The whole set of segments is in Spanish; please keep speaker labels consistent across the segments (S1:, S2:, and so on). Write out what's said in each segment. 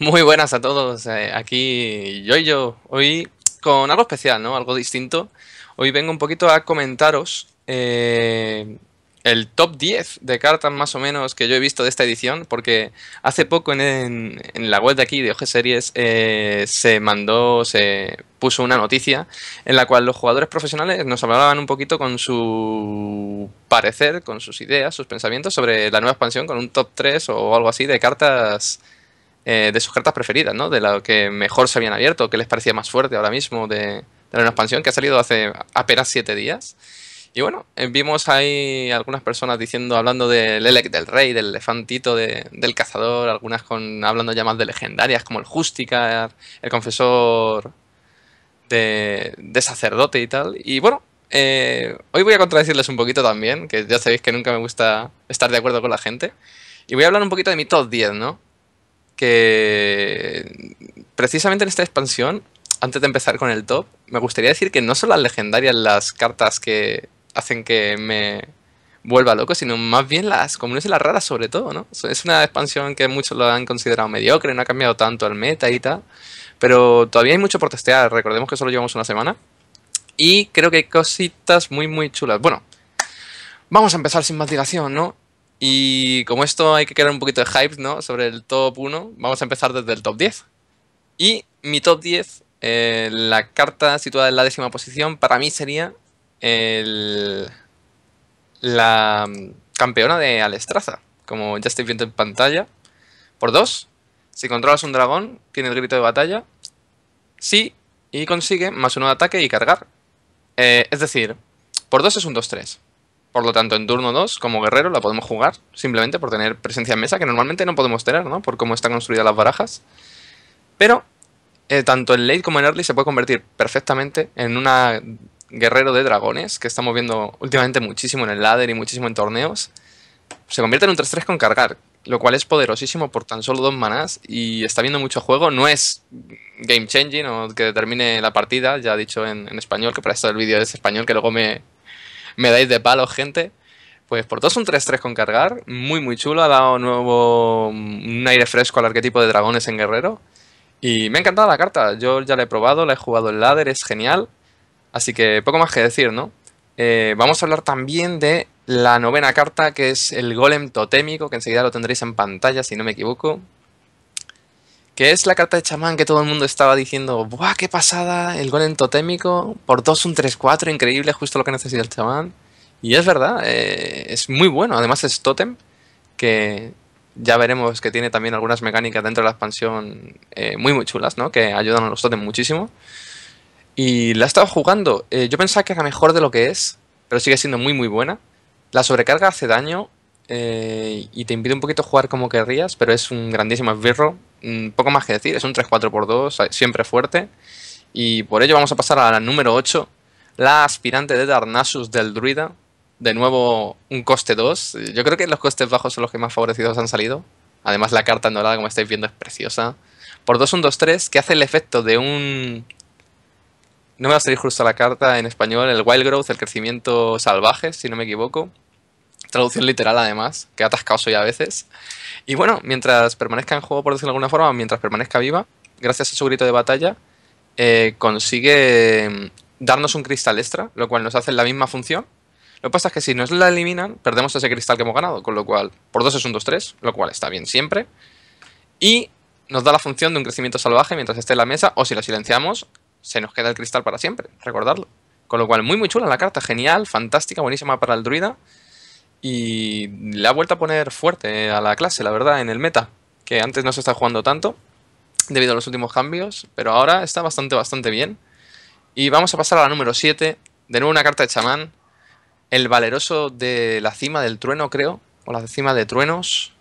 S1: Muy buenas a todos. Eh, aquí yo y yo. Hoy con algo especial, ¿no? Algo distinto. Hoy vengo un poquito a comentaros eh, el top 10 de cartas más o menos que yo he visto de esta edición, porque hace poco en, la web de aquí de OG Series eh, se mandó, se puso una noticia en la cual los jugadores profesionales nos hablaban un poquito con su parecer, con sus ideas, sus pensamientos sobre la nueva expansión, con un top 3 o algo así de cartas eh, de sus cartas preferidas, ¿no? De lo que mejor se habían abierto, que les parecía más fuerte ahora mismo de, la nueva expansión que ha salido hace apenas siete días. Y bueno, eh, vimos ahí algunas personas diciendo, hablando del Elec del Rey, del elefantito, del cazador, algunas con hablando ya más de legendarias como el Justicar, el confesor de, sacerdote y tal. Y bueno, eh, hoy voy a contradecirles un poquito también, que ya sabéis que nunca me gusta estar de acuerdo con la gente. Y voy a hablar un poquito de mi top 10, ¿no? que precisamente en esta expansión, antes de empezar con el top, me gustaría decir que no son las legendarias las cartas que hacen que me vuelva loco, sino más bien las comunes y las raras sobre todo, ¿no? Es una expansión que muchos lo han considerado mediocre, no ha cambiado tanto el meta y tal, pero todavía hay mucho por testear, recordemos que solo llevamos una semana, y creo que hay cositas muy muy chulas. Bueno, vamos a empezar sin más dilación, ¿no? Y como esto hay que crear un poquito de hype ¿no? sobre el top 1, vamos a empezar desde el top 10. Y mi top 10, eh, la carta situada en la décima posición, para mí sería la mm, campeona de Alestraza, como ya estáis viendo en pantalla. Por 2, si controlas un dragón, tiene el grito de batalla. Sí, y consigue más uno de ataque y cargar. Eh, es decir, por 2 es un 2-3. Por lo tanto, en turno 2, como guerrero, la podemos jugar simplemente por tener presencia en mesa, que normalmente no podemos tener, ¿no? Por cómo están construidas las barajas. Pero, eh, tanto en late como en early se puede convertir perfectamente en una guerrero de dragones, que estamos viendo últimamente muchísimo en el ladder y muchísimo en torneos. Se convierte en un 3-3 con cargar, lo cual es poderosísimo por tan solo dos manás y está viendo mucho juego. No es game changing o que determine la partida, ya dicho en, español, que para esto el vídeo es español, que luego me, me dais de palo, gente. Pues por todos un 3-3 con cargar, muy muy chulo, ha dado nuevo un aire fresco al arquetipo de dragones en guerrero. Y me ha encantado la carta, yo ya la he probado, la he jugado en ladder, es genial. Así que poco más que decir, ¿no? Eh, vamos a hablar también de la novena carta, que es el golem totémico, que enseguida lo tendréis en pantalla, si no me equivoco que es la carta de chamán que todo el mundo estaba diciendo, ¡buah, qué pasada! El golem totémico, por 2 un 3-4, increíble, justo lo que necesita el chamán. Y es verdad, eh, es muy bueno, además es totem, que ya veremos que tiene también algunas mecánicas dentro de la expansión eh, muy muy chulas, ¿no? Que ayudan a los totem muchísimo. Y la he estado jugando, eh, yo pensaba que era mejor de lo que es, pero sigue siendo muy muy buena. La sobrecarga hace daño, eh, y te impide un poquito jugar como querrías, pero es un grandísimo esbirro. Mm, poco más que decir, es un 3 4 por 2 eh, siempre fuerte. Y por ello vamos a pasar a la número 8, la aspirante de Darnassus del Druida. De nuevo, un coste 2. Yo creo que los costes bajos son los que más favorecidos han salido. Además, la carta en como estáis viendo, es preciosa. Por 2, 1, 2, 3, que hace el efecto de un. No me va a salir justo la carta en español, el Wild Growth, el crecimiento salvaje, si no me equivoco. Traducción literal, además, que atascado soy a veces. Y bueno, mientras permanezca en juego, por decirlo de alguna forma, mientras permanezca viva, gracias a su grito de batalla, eh, consigue mm, darnos un cristal extra, lo cual nos hace la misma función. Lo que pasa es que si nos la eliminan, perdemos ese cristal que hemos ganado, con lo cual, por dos es un 2-3, lo cual está bien siempre. Y nos da la función de un crecimiento salvaje mientras esté en la mesa, o si la silenciamos, se nos queda el cristal para siempre, recordarlo. Con lo cual, muy muy chula la carta, genial, fantástica, buenísima para el druida. Y le ha vuelto a poner fuerte a la clase, la verdad, en el meta, que antes no se está jugando tanto debido a los últimos cambios, pero ahora está bastante, bastante bien. Y vamos a pasar a la número 7, de nuevo una carta de chamán, el valeroso de la cima del trueno, creo, o la cima de truenos,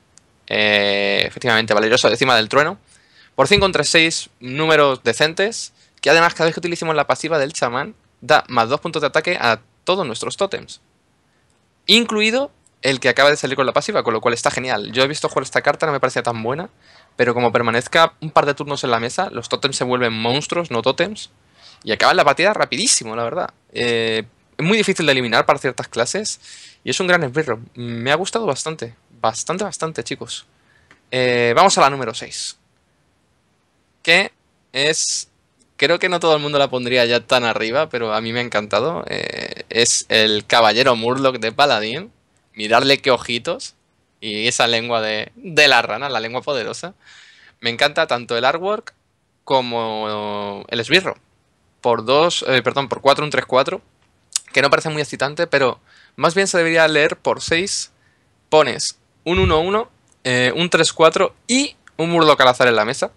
S1: eh, efectivamente, valeroso de cima del trueno, por 5 entre 6 números decentes, que además cada vez que utilicemos la pasiva del chamán, da más 2 puntos de ataque a todos nuestros tótems incluido el que acaba de salir con la pasiva, con lo cual está genial. Yo he visto jugar esta carta, no me parecía tan buena, pero como permanezca un par de turnos en la mesa, los tótems se vuelven monstruos, no tótems, y acaban la batida rapidísimo, la verdad. Eh, es muy difícil de eliminar para ciertas clases, y es un gran esbirro. Me ha gustado bastante, bastante, bastante, chicos. Eh, vamos a la número 6, que es creo que no todo el mundo la pondría ya tan arriba, pero a mí me ha encantado. Eh, es el Caballero Murloc de Paladín. Mirarle qué ojitos. Y esa lengua de, de la rana, la lengua poderosa. Me encanta tanto el artwork como el esbirro. Por dos, eh, perdón, por 4, un 3-4. Que no parece muy excitante, pero más bien se debería leer por 6. Pones un 1-1, eh, un 3-4 y un murloc al azar en la mesa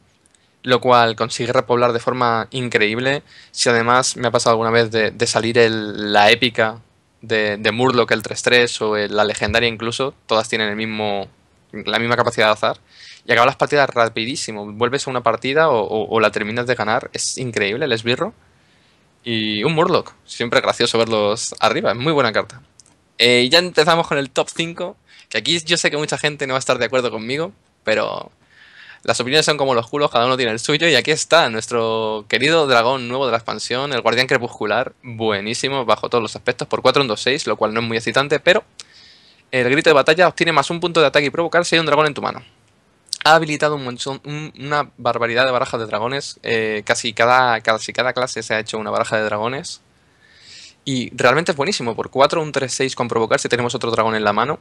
S1: lo cual consigue repoblar de forma increíble. Si además me ha pasado alguna vez de, salir la épica de, Murloc, el 3-3 o la legendaria incluso, todas tienen el mismo, la misma capacidad de azar. Y acabas las partidas rapidísimo. Vuelves a una partida o, la terminas de ganar. Es increíble el esbirro. Y un Murloc. Siempre gracioso verlos arriba. Es muy buena carta. Y eh, ya empezamos con el top 5. Que aquí yo sé que mucha gente no va a estar de acuerdo conmigo. Pero las opiniones son como los culos, cada uno tiene el suyo. Y aquí está nuestro querido dragón nuevo de la expansión, el Guardián Crepuscular. Buenísimo bajo todos los aspectos, por 4 en 2-6, lo cual no es muy excitante, pero el grito de batalla obtiene más un punto de ataque y provocar si hay un dragón en tu mano. Ha habilitado un una barbaridad de barajas de dragones. Eh, casi, cada, casi cada clase se ha hecho una baraja de dragones. Y realmente es buenísimo. Por 4, un 3-6 con provocar si tenemos otro dragón en la mano.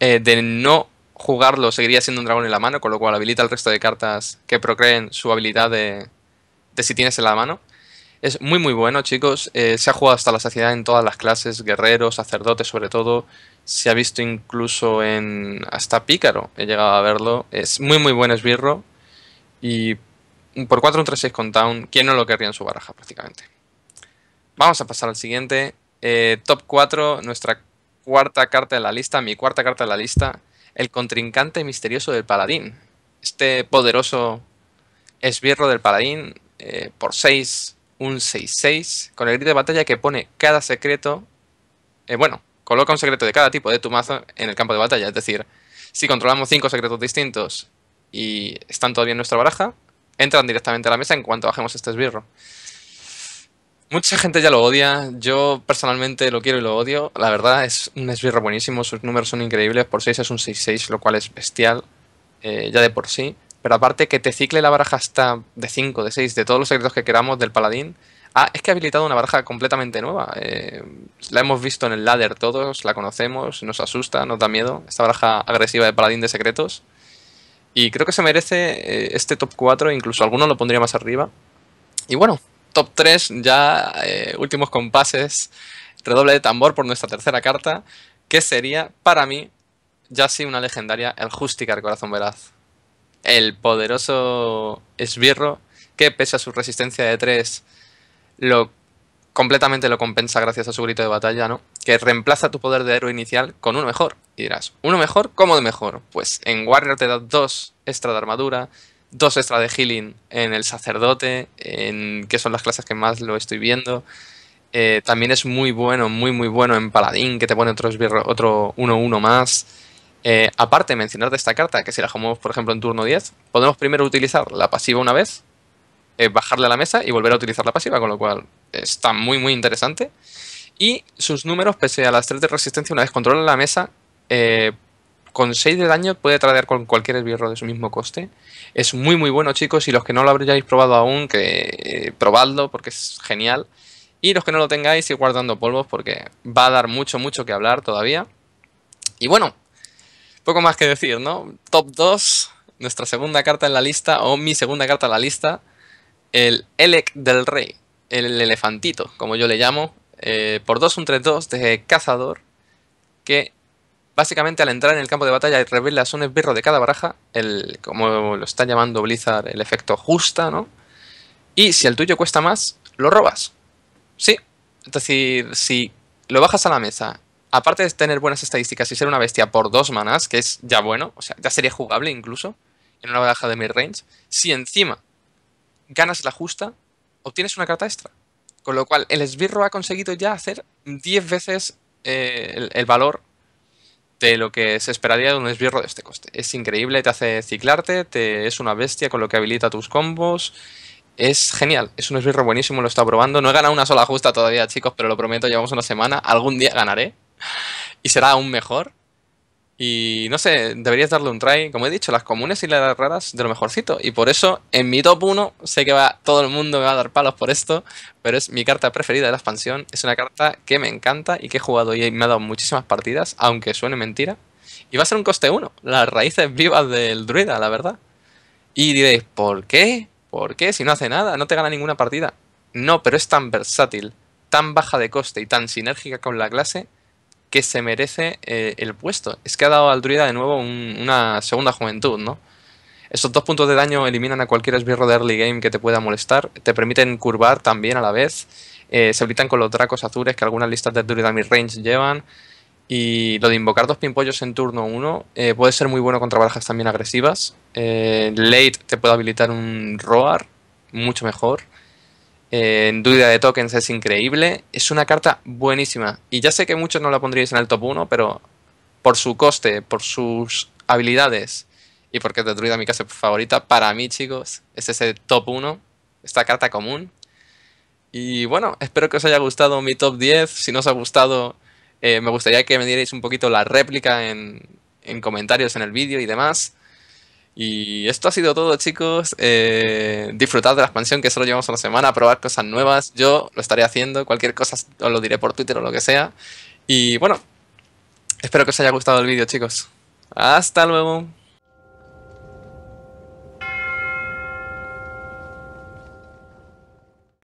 S1: Eh, de no jugarlo seguiría siendo un dragón en la mano, con lo cual habilita el resto de cartas que procreen su habilidad de, si tienes en la mano. Es muy muy bueno, chicos. Eh, se ha jugado hasta la saciedad en todas las clases, guerreros, sacerdotes sobre todo. Se ha visto incluso en hasta pícaro, he llegado a verlo. Es muy muy buen esbirro. Y por 4 un 3-6 con Town, ¿quién no lo querría en su baraja prácticamente? Vamos a pasar al siguiente. Eh, top 4, nuestra cuarta carta de la lista, mi cuarta carta de la lista el contrincante misterioso del paladín. Este poderoso esbirro del paladín eh, por 6, un 6-6, con el grito de batalla que pone cada secreto, eh, bueno, coloca un secreto de cada tipo de tu mazo en el campo de batalla. Es decir, si controlamos 5 secretos distintos y están todavía en nuestra baraja, entran directamente a la mesa en cuanto bajemos este esbirro. Mucha gente ya lo odia. Yo personalmente lo quiero y lo odio. La verdad es un esbirro buenísimo. Sus números son increíbles. Por 6 es un 6-6, lo cual es bestial. Eh, ya de por sí. Pero aparte que te cicle la baraja hasta de 5, de 6, de todos los secretos que queramos del paladín. Ah, es que ha habilitado una baraja completamente nueva. Eh, la hemos visto en el ladder todos, la conocemos, nos asusta, nos da miedo. Esta baraja agresiva de paladín de secretos. Y creo que se merece eh, este top 4, incluso alguno lo pondría más arriba. Y bueno, top 3, ya eh, últimos compases, redoble de tambor por nuestra tercera carta, que sería, para mí, ya sí una legendaria, el Justicar Corazón Veraz. El poderoso esbirro, que pese a su resistencia de 3, lo, completamente lo compensa gracias a su grito de batalla, ¿no? Que reemplaza tu poder de héroe inicial con uno mejor. Y dirás, ¿uno mejor? ¿Cómo de mejor? Pues en Warrior te da 2 extra de armadura, dos extra de healing en el sacerdote, en que son las clases que más lo estoy viendo. Eh, también es muy bueno, muy muy bueno en paladín, que te pone otro 1-1 otro uno, más. Eh, aparte, mencionar de esta carta, que si la jugamos, por ejemplo, en turno 10, podemos primero utilizar la pasiva una vez, eh, Bajarle a la mesa y volver a utilizar la pasiva, con lo cual está muy muy interesante. Y sus números, pese a las 3 de resistencia, una vez controlan la mesa, con 6 de daño puede traer con cualquier esbirro de su mismo coste. Es muy muy bueno chicos y los que no lo habréis probado aún, que eh, probadlo porque es genial. Y los que no lo tengáis, ir guardando polvos porque va a dar mucho mucho que hablar todavía. Y bueno, poco más que decir, ¿no? Top 2, nuestra segunda carta en la lista, o mi segunda carta en la lista, el Elec del Rey, el elefantito, como yo le llamo, eh, por 2 un 3-2 de cazador, que Básicamente, al entrar en el campo de batalla y revelas un esbirro de cada baraja, el, como lo está llamando Blizzard, el efecto justa, ¿no? Y si el tuyo cuesta más, lo robas. Sí. Es decir, si lo bajas a la mesa, aparte de tener buenas estadísticas y ser una bestia por dos manas que es ya bueno, o sea, ya sería jugable incluso en una baraja de midrange, si encima ganas la justa, obtienes una carta extra. Con lo cual, el esbirro ha conseguido ya hacer 10 veces eh, el valor de lo que se esperaría de un esbirro de este coste. Es increíble, te hace ciclarte, te, es una bestia con lo que habilita tus combos. Es genial, es un esbirro buenísimo, lo está probando. No he ganado una sola justa todavía, chicos, pero lo prometo, llevamos una semana. Algún día ganaré y será aún mejor. Y no sé, deberías darle un try. Como he dicho, las comunes y las raras de lo mejorcito. Y por eso, en mi top 1, sé que va todo el mundo me va a dar palos por esto, pero es mi carta preferida de la expansión. Es una carta que me encanta y que he jugado y me ha dado muchísimas partidas, aunque suene mentira. Y va a ser un coste 1, las raíces vivas del druida, la verdad. Y diréis, ¿por qué? ¿Por qué? Si no hace nada, no te gana ninguna partida. No, pero es tan versátil, tan baja de coste y tan sinérgica con la clase que se merece eh, el puesto. Es que ha dado al druida de nuevo una segunda juventud, ¿no? Esos dos puntos de daño eliminan a cualquier esbirro de early game que te pueda molestar, te permiten curvar también a la vez, eh, se habilitan con los dracos azules que algunas listas de druida range llevan, y lo de invocar dos pimpollos en turno 1 eh, puede ser muy bueno contra barajas también agresivas. late te puede habilitar un Roar, mucho mejor en duda de tokens es increíble. Es una carta buenísima. Y ya sé que muchos no la pondríais en el top 1, pero por su coste, por sus habilidades y porque de Druida mi casa favorita, para mí, chicos, es ese top 1, esta carta común. Y bueno, espero que os haya gustado mi top 10. Si no os ha gustado, eh, me gustaría que me dierais un poquito la réplica en, en comentarios en el vídeo y demás. Y esto ha sido todo, chicos. Eh, disfrutad de la expansión, que solo llevamos una semana, probar cosas nuevas. Yo lo estaré haciendo, cualquier cosa os lo diré por Twitter o lo que sea. Y bueno, espero que os haya gustado el vídeo, chicos. Hasta luego.